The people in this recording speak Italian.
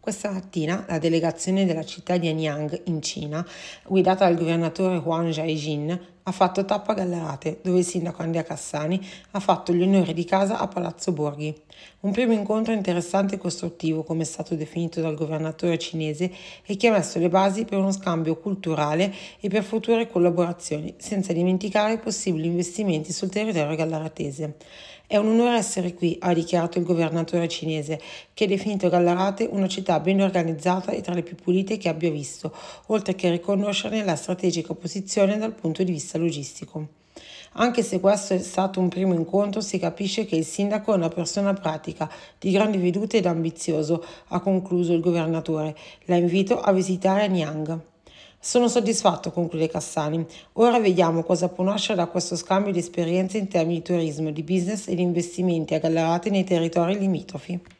Questa mattina la delegazione della città di Anyang in Cina, guidata dal governatore Huang Zhaijin, ha fatto tappa a Gallarate, dove il sindaco Andrea Cassani ha fatto gli onori di casa a Palazzo Borghi. Un primo incontro interessante e costruttivo, come è stato definito dal governatore cinese, e che ha messo le basi per uno scambio culturale e per future collaborazioni, senza dimenticare possibili investimenti sul territorio gallaratese. È un onore essere qui, ha dichiarato il governatore cinese, che ha definito Gallarate una città ben organizzata e tra le più pulite che abbia visto, oltre che riconoscerne la strategica posizione dal punto di vista vista logistico. Anche se questo è stato un primo incontro, si capisce che il sindaco è una persona pratica, di grandi vedute ed ambizioso, ha concluso il governatore. La invito a visitare Niang. Sono soddisfatto, conclude Cassani. Ora vediamo cosa può nascere da questo scambio di esperienze in termini di turismo, di business e di investimenti aggallerati nei territori limitrofi.